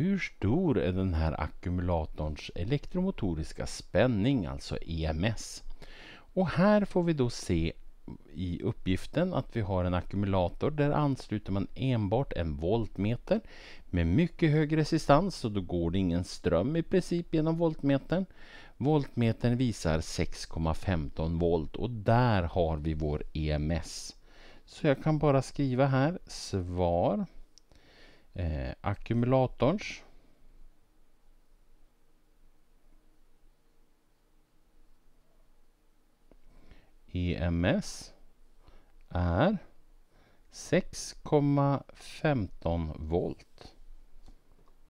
Hur stor är den här ackumulatorns elektromotoriska spänning, alltså EMS? Och här får vi då se i uppgiften att vi har en ackumulator. Där ansluter man enbart en voltmeter med mycket hög resistans så då går det ingen ström i princip genom voltmetern. Voltmetern visar 6,15 volt och där har vi vår EMS. Så jag kan bara skriva här svar eh, ackumulatorns EMS är 6,15 volt.